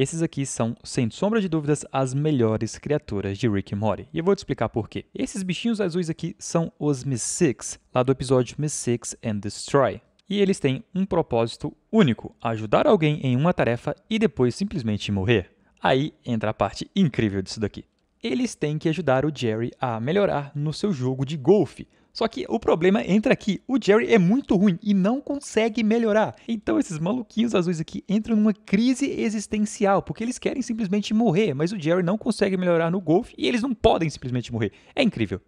Esses aqui são, sem sombra de dúvidas, as melhores criaturas de Rick and Morty. E eu vou te explicar por quê. Esses bichinhos azuis aqui são os Six, lá do episódio Mystics and Destroy. E eles têm um propósito único, ajudar alguém em uma tarefa e depois simplesmente morrer. Aí entra a parte incrível disso daqui. Eles têm que ajudar o Jerry a melhorar no seu jogo de golfe, só que o problema entra aqui, o Jerry é muito ruim e não consegue melhorar. Então esses maluquinhos azuis aqui entram numa crise existencial, porque eles querem simplesmente morrer, mas o Jerry não consegue melhorar no golfe e eles não podem simplesmente morrer. É incrível.